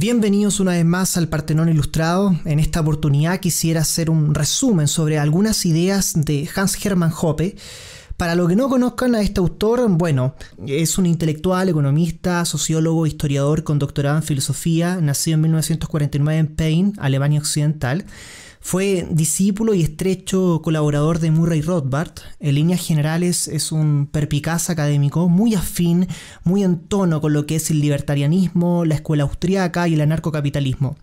Bienvenidos una vez más al Partenón Ilustrado. En esta oportunidad quisiera hacer un resumen sobre algunas ideas de Hans Hermann Hoppe. Para los que no conozcan a este autor, bueno, es un intelectual, economista, sociólogo, historiador con doctorado en filosofía, nacido en 1949 en Pein, Alemania Occidental. Fue discípulo y estrecho colaborador de Murray Rothbard. En líneas generales es un perpicaz académico muy afín, muy en tono con lo que es el libertarianismo, la escuela austriaca y el anarcocapitalismo.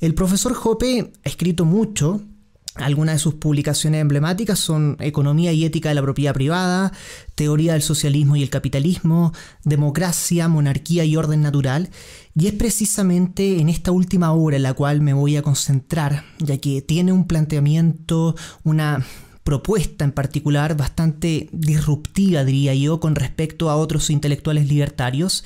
El profesor Hoppe ha escrito mucho, algunas de sus publicaciones emblemáticas son Economía y Ética de la Propiedad Privada, Teoría del Socialismo y el Capitalismo, Democracia, Monarquía y Orden Natural, y es precisamente en esta última obra en la cual me voy a concentrar, ya que tiene un planteamiento, una propuesta en particular bastante disruptiva, diría yo, con respecto a otros intelectuales libertarios,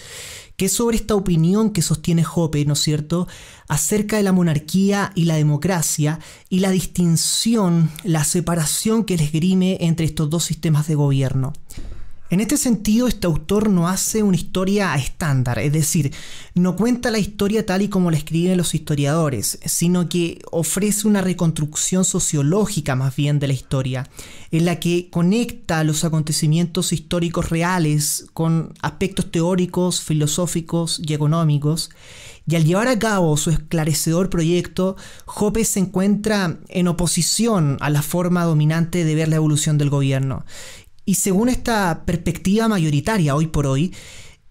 que es sobre esta opinión que sostiene Hoppe, ¿no es cierto?, acerca de la monarquía y la democracia y la distinción, la separación que les grime entre estos dos sistemas de gobierno. En este sentido, este autor no hace una historia estándar, es decir, no cuenta la historia tal y como la escriben los historiadores, sino que ofrece una reconstrucción sociológica más bien de la historia, en la que conecta los acontecimientos históricos reales con aspectos teóricos, filosóficos y económicos, y al llevar a cabo su esclarecedor proyecto, Hoppe se encuentra en oposición a la forma dominante de ver la evolución del gobierno y según esta perspectiva mayoritaria hoy por hoy,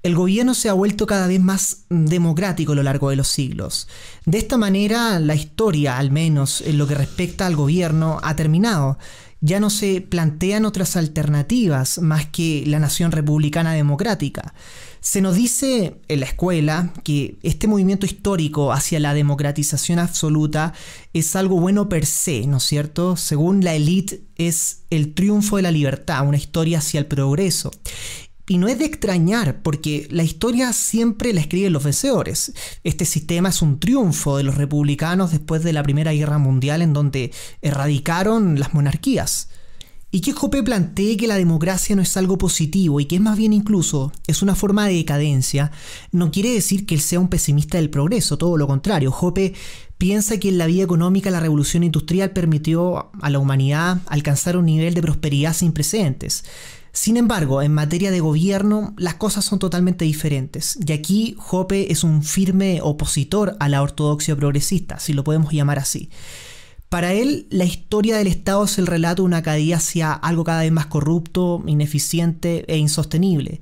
el gobierno se ha vuelto cada vez más democrático a lo largo de los siglos. De esta manera, la historia, al menos en lo que respecta al gobierno, ha terminado ya no se plantean otras alternativas más que la nación republicana democrática. Se nos dice en la escuela que este movimiento histórico hacia la democratización absoluta es algo bueno per se, ¿no es cierto? Según la élite es el triunfo de la libertad, una historia hacia el progreso. Y no es de extrañar, porque la historia siempre la escriben los vencedores. Este sistema es un triunfo de los republicanos después de la Primera Guerra Mundial en donde erradicaron las monarquías. Y que Hoppe plantee que la democracia no es algo positivo y que es más bien incluso es una forma de decadencia, no quiere decir que él sea un pesimista del progreso, todo lo contrario. Hoppe piensa que en la vida económica la revolución industrial permitió a la humanidad alcanzar un nivel de prosperidad sin precedentes. Sin embargo, en materia de gobierno las cosas son totalmente diferentes y aquí Hoppe es un firme opositor a la ortodoxia progresista, si lo podemos llamar así. Para él, la historia del Estado es el relato de una caída hacia algo cada vez más corrupto, ineficiente e insostenible.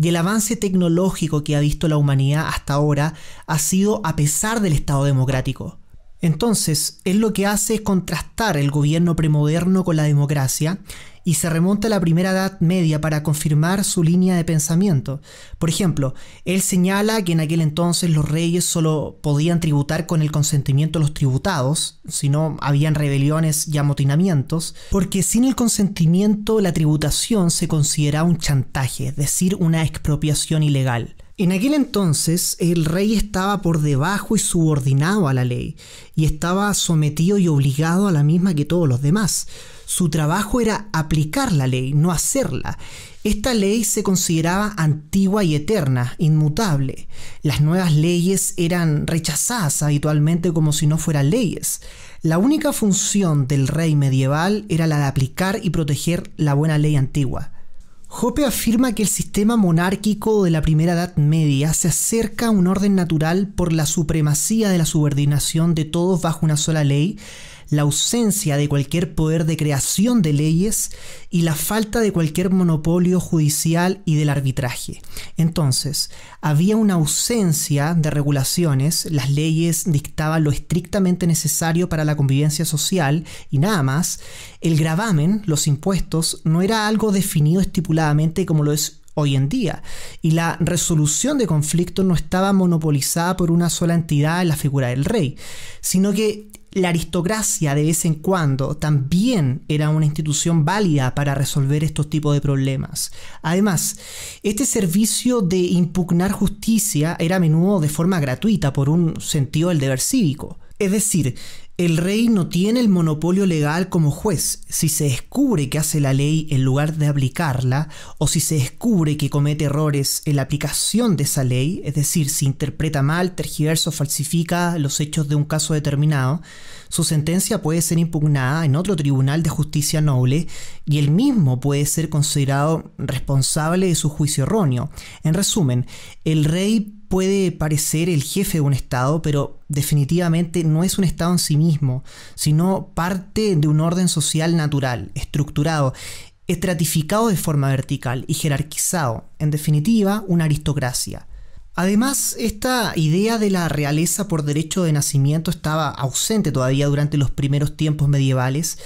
Y el avance tecnológico que ha visto la humanidad hasta ahora ha sido a pesar del Estado democrático. Entonces, él lo que hace es contrastar el gobierno premoderno con la democracia y se remonta a la primera Edad Media para confirmar su línea de pensamiento. Por ejemplo, él señala que en aquel entonces los reyes solo podían tributar con el consentimiento de los tributados, si no habían rebeliones y amotinamientos, porque sin el consentimiento la tributación se consideraba un chantaje, es decir, una expropiación ilegal. En aquel entonces el rey estaba por debajo y subordinado a la ley, y estaba sometido y obligado a la misma que todos los demás. Su trabajo era aplicar la ley, no hacerla. Esta ley se consideraba antigua y eterna, inmutable. Las nuevas leyes eran rechazadas habitualmente como si no fueran leyes. La única función del rey medieval era la de aplicar y proteger la buena ley antigua. Hoppe afirma que el sistema monárquico de la primera Edad Media se acerca a un orden natural por la supremacía de la subordinación de todos bajo una sola ley, la ausencia de cualquier poder de creación de leyes y la falta de cualquier monopolio judicial y del arbitraje. Entonces, había una ausencia de regulaciones, las leyes dictaban lo estrictamente necesario para la convivencia social y nada más, el gravamen, los impuestos, no era algo definido estipuladamente como lo es hoy en día. Y la resolución de conflictos no estaba monopolizada por una sola entidad en la figura del rey, sino que la aristocracia de vez en cuando también era una institución válida para resolver estos tipos de problemas. Además, este servicio de impugnar justicia era a menudo de forma gratuita por un sentido del deber cívico. Es decir, el rey no tiene el monopolio legal como juez. Si se descubre que hace la ley en lugar de aplicarla, o si se descubre que comete errores en la aplicación de esa ley, es decir, si interpreta mal, tergiversa o falsifica los hechos de un caso determinado, su sentencia puede ser impugnada en otro tribunal de justicia noble y él mismo puede ser considerado responsable de su juicio erróneo. En resumen, el rey puede parecer el jefe de un Estado, pero definitivamente no es un Estado en sí mismo, sino parte de un orden social natural, estructurado, estratificado de forma vertical y jerarquizado, en definitiva, una aristocracia. Además, esta idea de la realeza por derecho de nacimiento estaba ausente todavía durante los primeros tiempos medievales,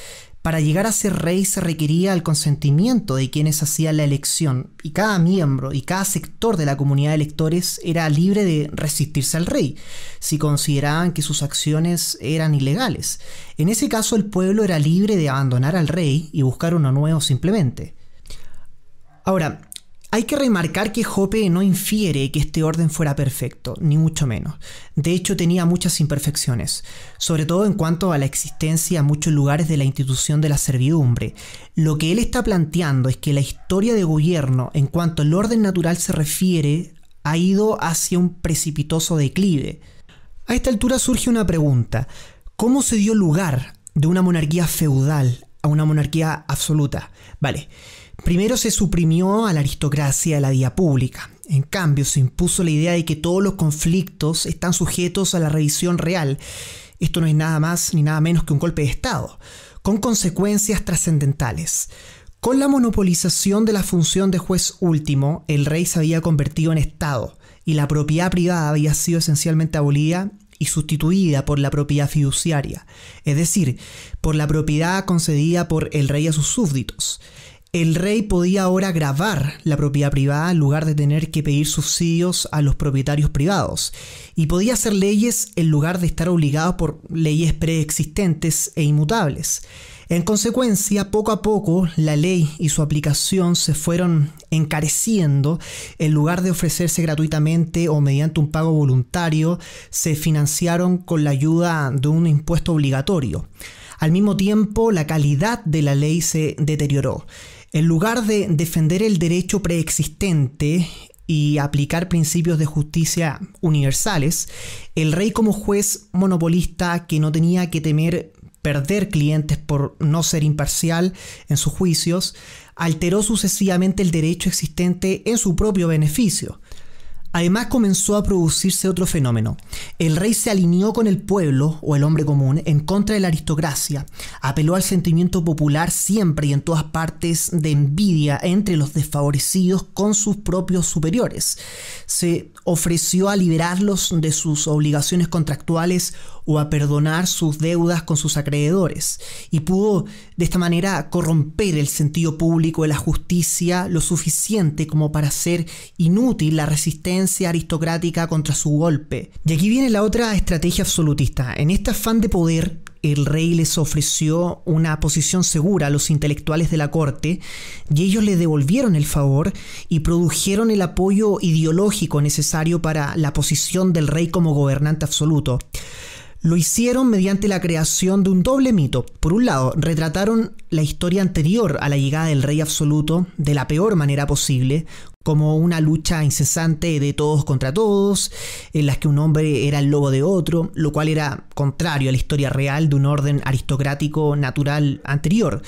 para llegar a ser rey se requería el consentimiento de quienes hacían la elección, y cada miembro y cada sector de la comunidad de electores era libre de resistirse al rey, si consideraban que sus acciones eran ilegales. En ese caso el pueblo era libre de abandonar al rey y buscar uno nuevo simplemente. Ahora, hay que remarcar que Hoppe no infiere que este orden fuera perfecto, ni mucho menos. De hecho, tenía muchas imperfecciones, sobre todo en cuanto a la existencia en muchos lugares de la institución de la servidumbre. Lo que él está planteando es que la historia de gobierno, en cuanto al orden natural se refiere, ha ido hacia un precipitoso declive. A esta altura surge una pregunta. ¿Cómo se dio lugar de una monarquía feudal a una monarquía absoluta? Vale. Primero se suprimió a la aristocracia de la vía pública. En cambio, se impuso la idea de que todos los conflictos están sujetos a la revisión real. Esto no es nada más ni nada menos que un golpe de Estado, con consecuencias trascendentales. Con la monopolización de la función de juez último, el rey se había convertido en Estado y la propiedad privada había sido esencialmente abolida y sustituida por la propiedad fiduciaria, es decir, por la propiedad concedida por el rey a sus súbditos. El rey podía ahora grabar la propiedad privada en lugar de tener que pedir subsidios a los propietarios privados y podía hacer leyes en lugar de estar obligado por leyes preexistentes e inmutables. En consecuencia, poco a poco la ley y su aplicación se fueron encareciendo. En lugar de ofrecerse gratuitamente o mediante un pago voluntario, se financiaron con la ayuda de un impuesto obligatorio. Al mismo tiempo, la calidad de la ley se deterioró. En lugar de defender el derecho preexistente y aplicar principios de justicia universales, el rey como juez monopolista que no tenía que temer perder clientes por no ser imparcial en sus juicios, alteró sucesivamente el derecho existente en su propio beneficio. Además comenzó a producirse otro fenómeno. El rey se alineó con el pueblo o el hombre común en contra de la aristocracia, apeló al sentimiento popular siempre y en todas partes de envidia entre los desfavorecidos con sus propios superiores. Se ofreció a liberarlos de sus obligaciones contractuales o a perdonar sus deudas con sus acreedores, y pudo de esta manera corromper el sentido público de la justicia lo suficiente como para hacer inútil la resistencia aristocrática contra su golpe. Y aquí viene la otra estrategia absolutista. En este afán de poder, el rey les ofreció una posición segura a los intelectuales de la corte y ellos le devolvieron el favor y produjeron el apoyo ideológico necesario para la posición del rey como gobernante absoluto. Lo hicieron mediante la creación de un doble mito. Por un lado, retrataron la historia anterior a la llegada del rey absoluto de la peor manera posible, como una lucha incesante de todos contra todos, en las que un hombre era el lobo de otro, lo cual era contrario a la historia real de un orden aristocrático natural anterior.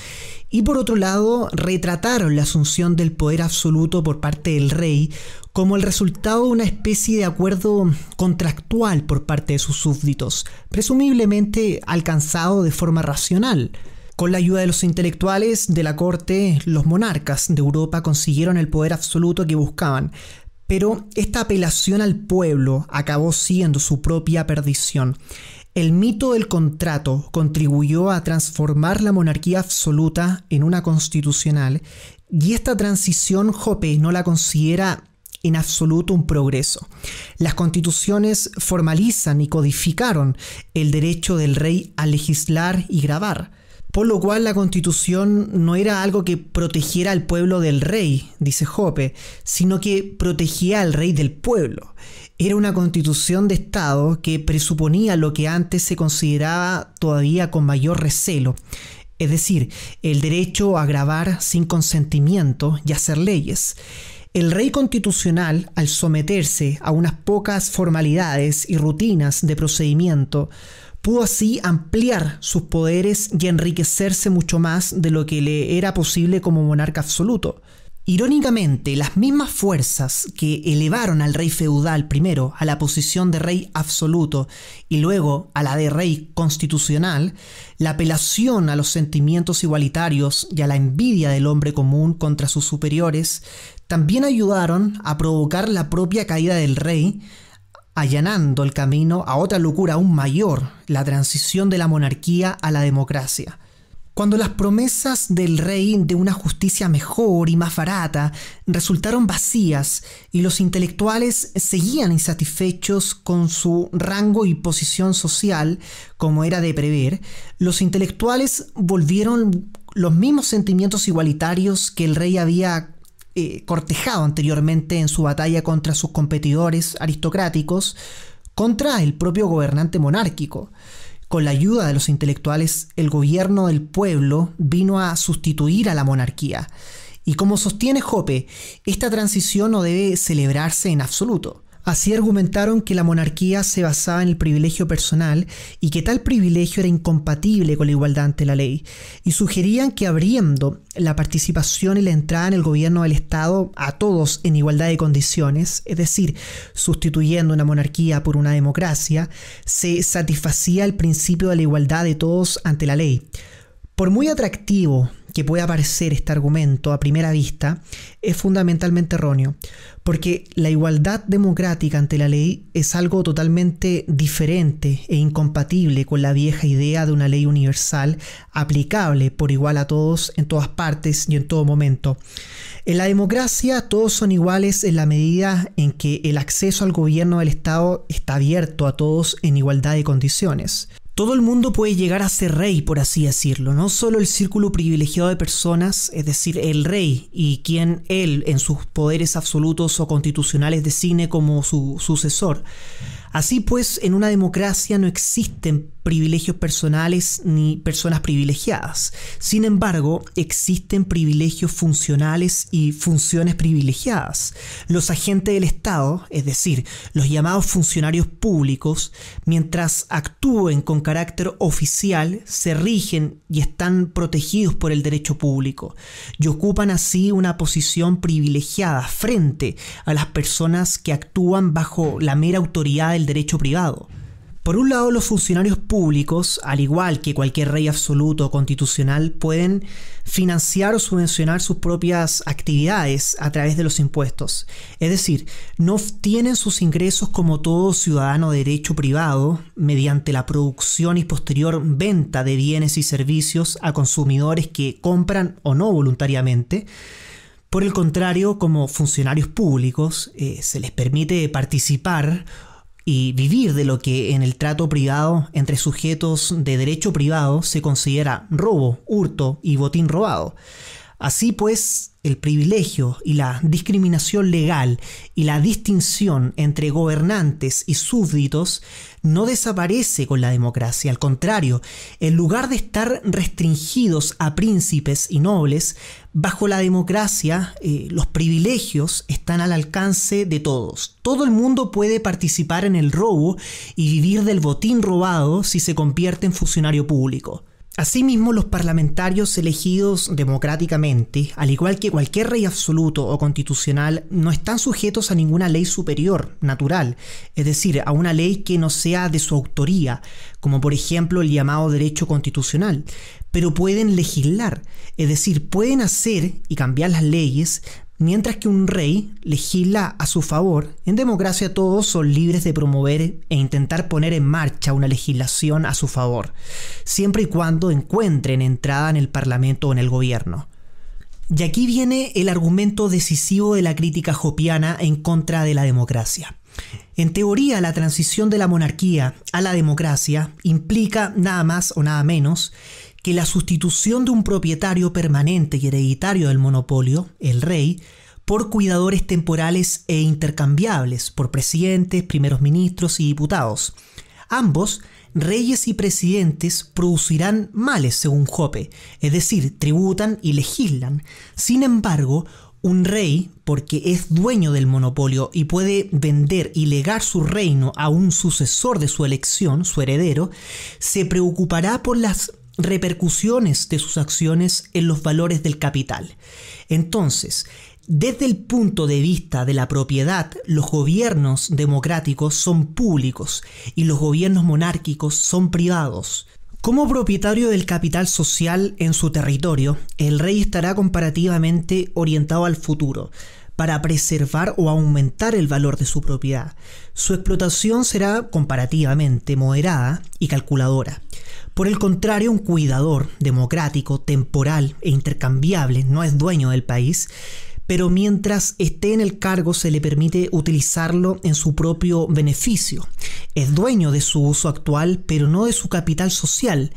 Y por otro lado, retrataron la asunción del poder absoluto por parte del rey como el resultado de una especie de acuerdo contractual por parte de sus súbditos, presumiblemente alcanzado de forma racional. Con la ayuda de los intelectuales de la corte, los monarcas de Europa consiguieron el poder absoluto que buscaban, pero esta apelación al pueblo acabó siendo su propia perdición. El mito del contrato contribuyó a transformar la monarquía absoluta en una constitucional y esta transición Jope no la considera en absoluto un progreso. Las constituciones formalizan y codificaron el derecho del rey a legislar y grabar, por lo cual la constitución no era algo que protegiera al pueblo del rey, dice Jope, sino que protegía al rey del pueblo. Era una constitución de Estado que presuponía lo que antes se consideraba todavía con mayor recelo, es decir, el derecho a grabar sin consentimiento y hacer leyes. El rey constitucional, al someterse a unas pocas formalidades y rutinas de procedimiento, Pudo así ampliar sus poderes y enriquecerse mucho más de lo que le era posible como monarca absoluto. Irónicamente, las mismas fuerzas que elevaron al rey feudal primero a la posición de rey absoluto y luego a la de rey constitucional, la apelación a los sentimientos igualitarios y a la envidia del hombre común contra sus superiores, también ayudaron a provocar la propia caída del rey allanando el camino a otra locura aún mayor, la transición de la monarquía a la democracia. Cuando las promesas del rey de una justicia mejor y más barata resultaron vacías y los intelectuales seguían insatisfechos con su rango y posición social, como era de prever, los intelectuales volvieron los mismos sentimientos igualitarios que el rey había eh, cortejado anteriormente en su batalla contra sus competidores aristocráticos, contra el propio gobernante monárquico. Con la ayuda de los intelectuales, el gobierno del pueblo vino a sustituir a la monarquía. Y como sostiene Hoppe, esta transición no debe celebrarse en absoluto. Así argumentaron que la monarquía se basaba en el privilegio personal y que tal privilegio era incompatible con la igualdad ante la ley, y sugerían que abriendo la participación y la entrada en el gobierno del Estado a todos en igualdad de condiciones, es decir, sustituyendo una monarquía por una democracia, se satisfacía el principio de la igualdad de todos ante la ley. Por muy atractivo que puede parecer este argumento a primera vista es fundamentalmente erróneo, porque la igualdad democrática ante la ley es algo totalmente diferente e incompatible con la vieja idea de una ley universal aplicable por igual a todos en todas partes y en todo momento. En la democracia todos son iguales en la medida en que el acceso al gobierno del Estado está abierto a todos en igualdad de condiciones todo el mundo puede llegar a ser rey, por así decirlo, no solo el círculo privilegiado de personas, es decir, el rey y quien él en sus poderes absolutos o constitucionales designe como su sucesor. Así pues, en una democracia no existen privilegios personales ni personas privilegiadas. Sin embargo, existen privilegios funcionales y funciones privilegiadas. Los agentes del Estado, es decir, los llamados funcionarios públicos, mientras actúen con carácter oficial, se rigen y están protegidos por el derecho público y ocupan así una posición privilegiada frente a las personas que actúan bajo la mera autoridad del derecho privado. Por un lado, los funcionarios públicos, al igual que cualquier rey absoluto o constitucional, pueden financiar o subvencionar sus propias actividades a través de los impuestos. Es decir, no obtienen sus ingresos como todo ciudadano de derecho privado mediante la producción y posterior venta de bienes y servicios a consumidores que compran o no voluntariamente, por el contrario, como funcionarios públicos, eh, se les permite participar y vivir de lo que en el trato privado entre sujetos de derecho privado se considera robo, hurto y botín robado. Así pues, el privilegio y la discriminación legal y la distinción entre gobernantes y súbditos no desaparece con la democracia. Al contrario, en lugar de estar restringidos a príncipes y nobles, bajo la democracia eh, los privilegios están al alcance de todos. Todo el mundo puede participar en el robo y vivir del botín robado si se convierte en funcionario público. Asimismo, los parlamentarios elegidos democráticamente, al igual que cualquier rey absoluto o constitucional, no están sujetos a ninguna ley superior, natural, es decir, a una ley que no sea de su autoría, como por ejemplo el llamado derecho constitucional, pero pueden legislar, es decir, pueden hacer y cambiar las leyes Mientras que un rey legisla a su favor, en democracia todos son libres de promover e intentar poner en marcha una legislación a su favor, siempre y cuando encuentren entrada en el Parlamento o en el gobierno. Y aquí viene el argumento decisivo de la crítica jopiana en contra de la democracia. En teoría, la transición de la monarquía a la democracia implica nada más o nada menos que la sustitución de un propietario permanente y hereditario del monopolio, el rey, por cuidadores temporales e intercambiables, por presidentes, primeros ministros y diputados. Ambos, reyes y presidentes, producirán males según Jope, es decir, tributan y legislan. Sin embargo, un rey, porque es dueño del monopolio y puede vender y legar su reino a un sucesor de su elección, su heredero, se preocupará por las repercusiones de sus acciones en los valores del capital. Entonces, desde el punto de vista de la propiedad, los gobiernos democráticos son públicos y los gobiernos monárquicos son privados. Como propietario del capital social en su territorio, el rey estará comparativamente orientado al futuro, para preservar o aumentar el valor de su propiedad. Su explotación será comparativamente moderada y calculadora. Por el contrario, un cuidador democrático, temporal e intercambiable no es dueño del país, pero mientras esté en el cargo se le permite utilizarlo en su propio beneficio. Es dueño de su uso actual, pero no de su capital social.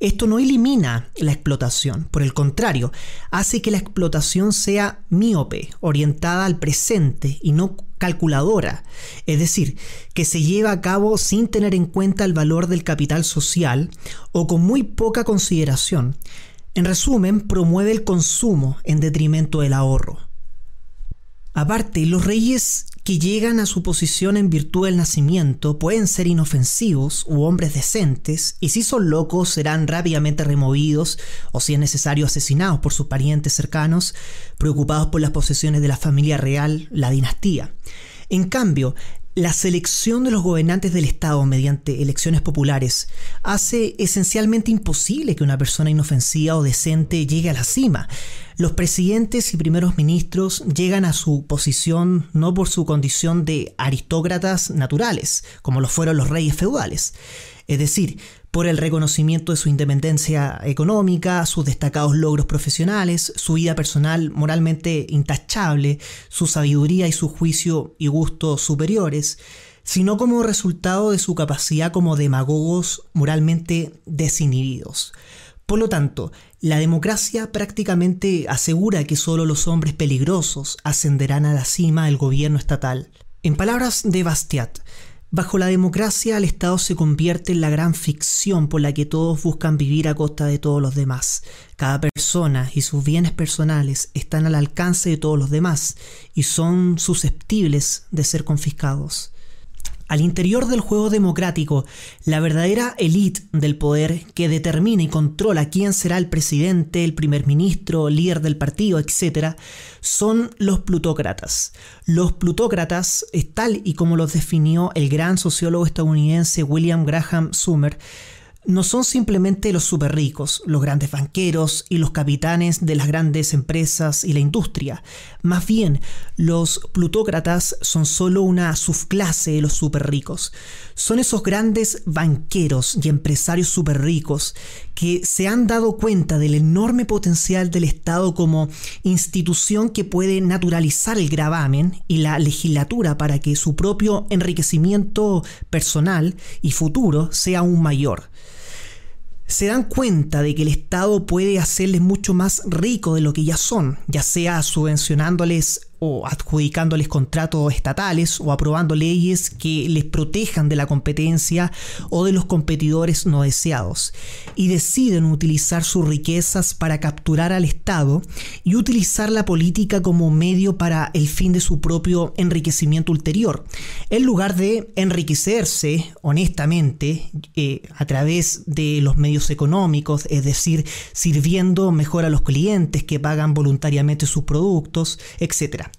Esto no elimina la explotación, por el contrario, hace que la explotación sea míope, orientada al presente y no calculadora, es decir, que se lleva a cabo sin tener en cuenta el valor del capital social o con muy poca consideración. En resumen, promueve el consumo en detrimento del ahorro. Aparte, los reyes que llegan a su posición en virtud del nacimiento pueden ser inofensivos u hombres decentes, y si son locos serán rápidamente removidos o si es necesario asesinados por sus parientes cercanos, preocupados por las posesiones de la familia real, la dinastía. En cambio, la selección de los gobernantes del Estado mediante elecciones populares hace esencialmente imposible que una persona inofensiva o decente llegue a la cima. Los presidentes y primeros ministros llegan a su posición no por su condición de aristócratas naturales, como lo fueron los reyes feudales. Es decir, por el reconocimiento de su independencia económica, sus destacados logros profesionales, su vida personal moralmente intachable, su sabiduría y su juicio y gusto superiores, sino como resultado de su capacidad como demagogos moralmente desinhibidos. Por lo tanto, la democracia prácticamente asegura que solo los hombres peligrosos ascenderán a la cima del gobierno estatal. En palabras de Bastiat, Bajo la democracia el Estado se convierte en la gran ficción por la que todos buscan vivir a costa de todos los demás. Cada persona y sus bienes personales están al alcance de todos los demás y son susceptibles de ser confiscados. Al interior del juego democrático, la verdadera élite del poder que determina y controla quién será el presidente, el primer ministro, líder del partido, etc., son los plutócratas. Los plutócratas, tal y como los definió el gran sociólogo estadounidense William Graham Summer, no son simplemente los superricos, los grandes banqueros y los capitanes de las grandes empresas y la industria. Más bien, los plutócratas son solo una subclase de los superricos. Son esos grandes banqueros y empresarios superricos que se han dado cuenta del enorme potencial del Estado como institución que puede naturalizar el gravamen y la legislatura para que su propio enriquecimiento personal y futuro sea aún mayor se dan cuenta de que el Estado puede hacerles mucho más rico de lo que ya son, ya sea subvencionándoles o adjudicándoles contratos estatales o aprobando leyes que les protejan de la competencia o de los competidores no deseados, y deciden utilizar sus riquezas para capturar al Estado y utilizar la política como medio para el fin de su propio enriquecimiento ulterior, en lugar de enriquecerse honestamente eh, a través de los medios económicos, es decir, sirviendo mejor a los clientes que pagan voluntariamente sus productos, etc.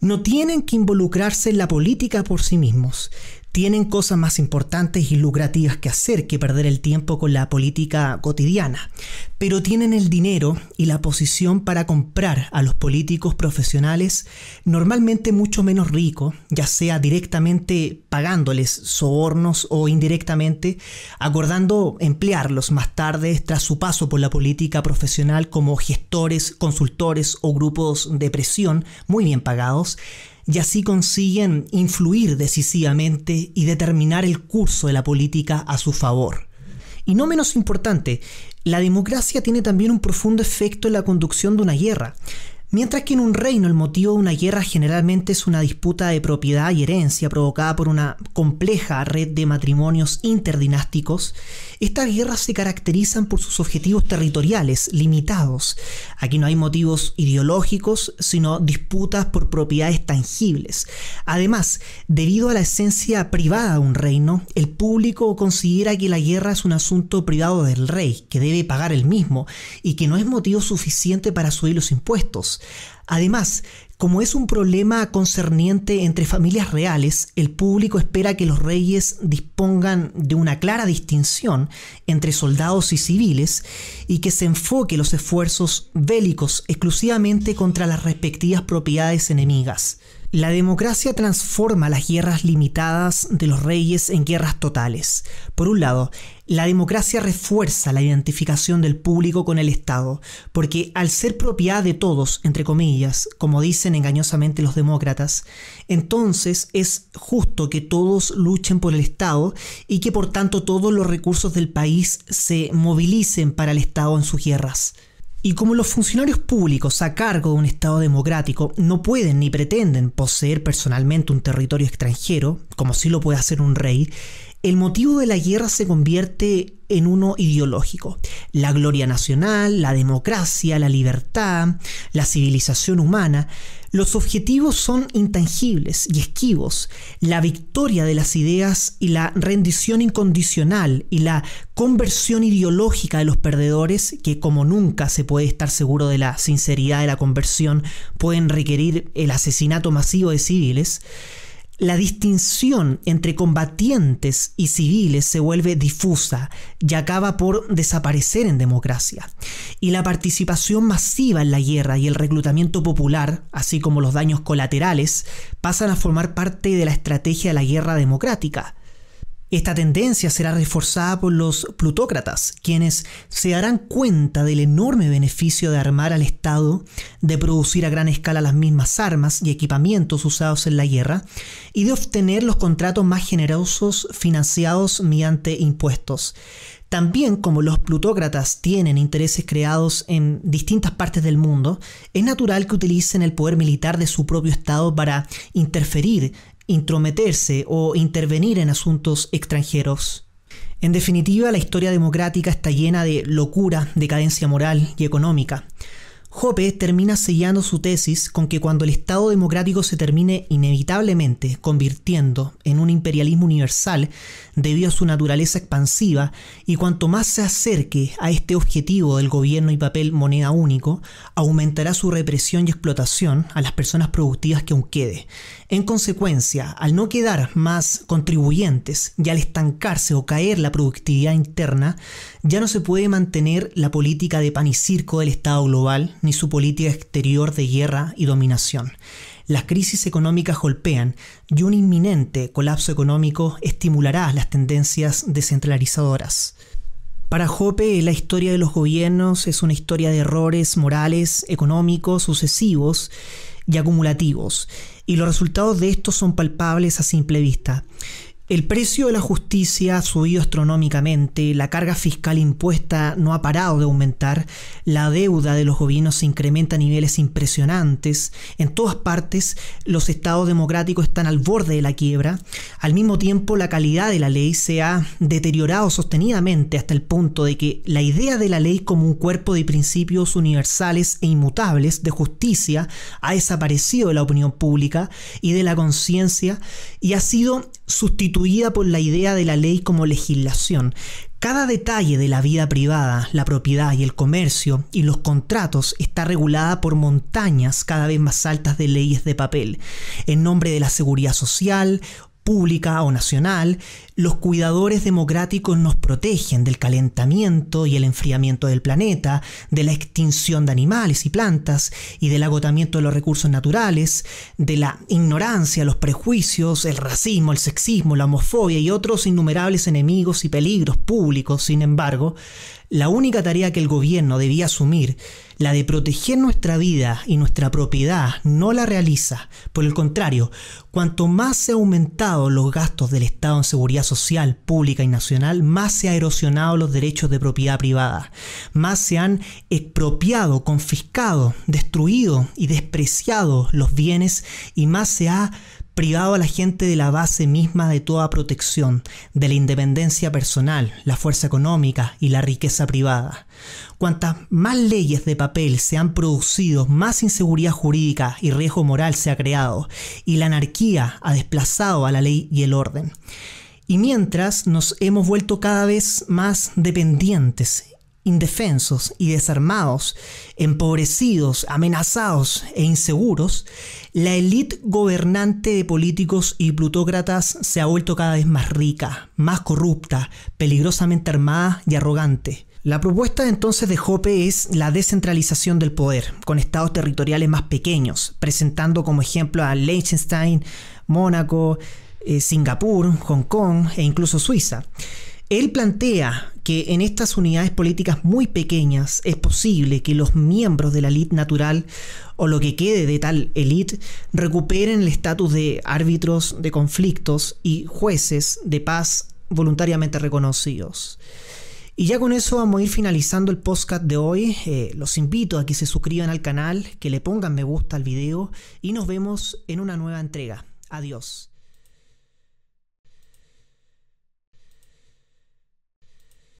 No tienen que involucrarse en la política por sí mismos, tienen cosas más importantes y lucrativas que hacer que perder el tiempo con la política cotidiana, pero tienen el dinero y la posición para comprar a los políticos profesionales normalmente mucho menos ricos, ya sea directamente pagándoles sobornos o indirectamente, acordando emplearlos más tarde tras su paso por la política profesional como gestores, consultores o grupos de presión muy bien pagados, y así consiguen influir decisivamente y determinar el curso de la política a su favor. Y no menos importante, la democracia tiene también un profundo efecto en la conducción de una guerra. Mientras que en un reino el motivo de una guerra generalmente es una disputa de propiedad y herencia provocada por una compleja red de matrimonios interdinásticos, estas guerras se caracterizan por sus objetivos territoriales limitados. Aquí no hay motivos ideológicos, sino disputas por propiedades tangibles. Además, debido a la esencia privada de un reino, el público considera que la guerra es un asunto privado del rey, que debe pagar el mismo, y que no es motivo suficiente para subir los impuestos. Además, como es un problema concerniente entre familias reales, el público espera que los reyes dispongan de una clara distinción entre soldados y civiles y que se enfoque los esfuerzos bélicos exclusivamente contra las respectivas propiedades enemigas. La democracia transforma las guerras limitadas de los reyes en guerras totales. Por un lado, la democracia refuerza la identificación del público con el Estado, porque al ser propiedad de todos, entre comillas, como dicen engañosamente los demócratas, entonces es justo que todos luchen por el Estado y que por tanto todos los recursos del país se movilicen para el Estado en sus guerras. Y como los funcionarios públicos a cargo de un Estado democrático no pueden ni pretenden poseer personalmente un territorio extranjero, como sí lo puede hacer un rey, el motivo de la guerra se convierte en uno ideológico. La gloria nacional, la democracia, la libertad, la civilización humana, los objetivos son intangibles y esquivos. La victoria de las ideas y la rendición incondicional y la conversión ideológica de los perdedores, que como nunca se puede estar seguro de la sinceridad de la conversión, pueden requerir el asesinato masivo de civiles, la distinción entre combatientes y civiles se vuelve difusa y acaba por desaparecer en democracia. Y la participación masiva en la guerra y el reclutamiento popular, así como los daños colaterales, pasan a formar parte de la estrategia de la guerra democrática, esta tendencia será reforzada por los plutócratas, quienes se darán cuenta del enorme beneficio de armar al Estado, de producir a gran escala las mismas armas y equipamientos usados en la guerra, y de obtener los contratos más generosos financiados mediante impuestos. También como los plutócratas tienen intereses creados en distintas partes del mundo, es natural que utilicen el poder militar de su propio Estado para interferir intrometerse o intervenir en asuntos extranjeros. En definitiva, la historia democrática está llena de locura, decadencia moral y económica. Hoppe termina sellando su tesis con que cuando el Estado democrático se termine inevitablemente convirtiendo en un imperialismo universal debido a su naturaleza expansiva y cuanto más se acerque a este objetivo del gobierno y papel moneda único, aumentará su represión y explotación a las personas productivas que aún quede en consecuencia, al no quedar más contribuyentes y al estancarse o caer la productividad interna, ya no se puede mantener la política de pan y circo del Estado global ni su política exterior de guerra y dominación. Las crisis económicas golpean y un inminente colapso económico estimulará las tendencias descentralizadoras. Para Jope, la historia de los gobiernos es una historia de errores morales, económicos, sucesivos, y acumulativos, y los resultados de estos son palpables a simple vista. El precio de la justicia ha subido astronómicamente, la carga fiscal impuesta no ha parado de aumentar, la deuda de los gobiernos se incrementa a niveles impresionantes, en todas partes los estados democráticos están al borde de la quiebra, al mismo tiempo la calidad de la ley se ha deteriorado sostenidamente hasta el punto de que la idea de la ley como un cuerpo de principios universales e inmutables de justicia ha desaparecido de la opinión pública y de la conciencia y ha sido sustituida por la idea de la ley como legislación. Cada detalle de la vida privada, la propiedad y el comercio y los contratos está regulada por montañas cada vez más altas de leyes de papel, en nombre de la seguridad social, pública o nacional, los cuidadores democráticos nos protegen del calentamiento y el enfriamiento del planeta, de la extinción de animales y plantas y del agotamiento de los recursos naturales, de la ignorancia, los prejuicios, el racismo, el sexismo, la homofobia y otros innumerables enemigos y peligros públicos. Sin embargo, la única tarea que el gobierno debía asumir la de proteger nuestra vida y nuestra propiedad, no la realiza. Por el contrario, cuanto más se han aumentado los gastos del Estado en seguridad social, pública y nacional, más se ha erosionado los derechos de propiedad privada, más se han expropiado, confiscado, destruido y despreciado los bienes y más se ha privado a la gente de la base misma de toda protección, de la independencia personal, la fuerza económica y la riqueza privada. Cuantas más leyes de papel se han producido, más inseguridad jurídica y riesgo moral se ha creado, y la anarquía ha desplazado a la ley y el orden. Y mientras nos hemos vuelto cada vez más dependientes indefensos y desarmados, empobrecidos, amenazados e inseguros, la élite gobernante de políticos y plutócratas se ha vuelto cada vez más rica, más corrupta, peligrosamente armada y arrogante. La propuesta entonces de Hoppe es la descentralización del poder, con estados territoriales más pequeños, presentando como ejemplo a Liechtenstein, Mónaco, eh, Singapur, Hong Kong e incluso Suiza. Él plantea que en estas unidades políticas muy pequeñas es posible que los miembros de la elite natural o lo que quede de tal elite recuperen el estatus de árbitros de conflictos y jueces de paz voluntariamente reconocidos. Y ya con eso vamos a ir finalizando el podcast de hoy. Eh, los invito a que se suscriban al canal, que le pongan me gusta al video y nos vemos en una nueva entrega. Adiós.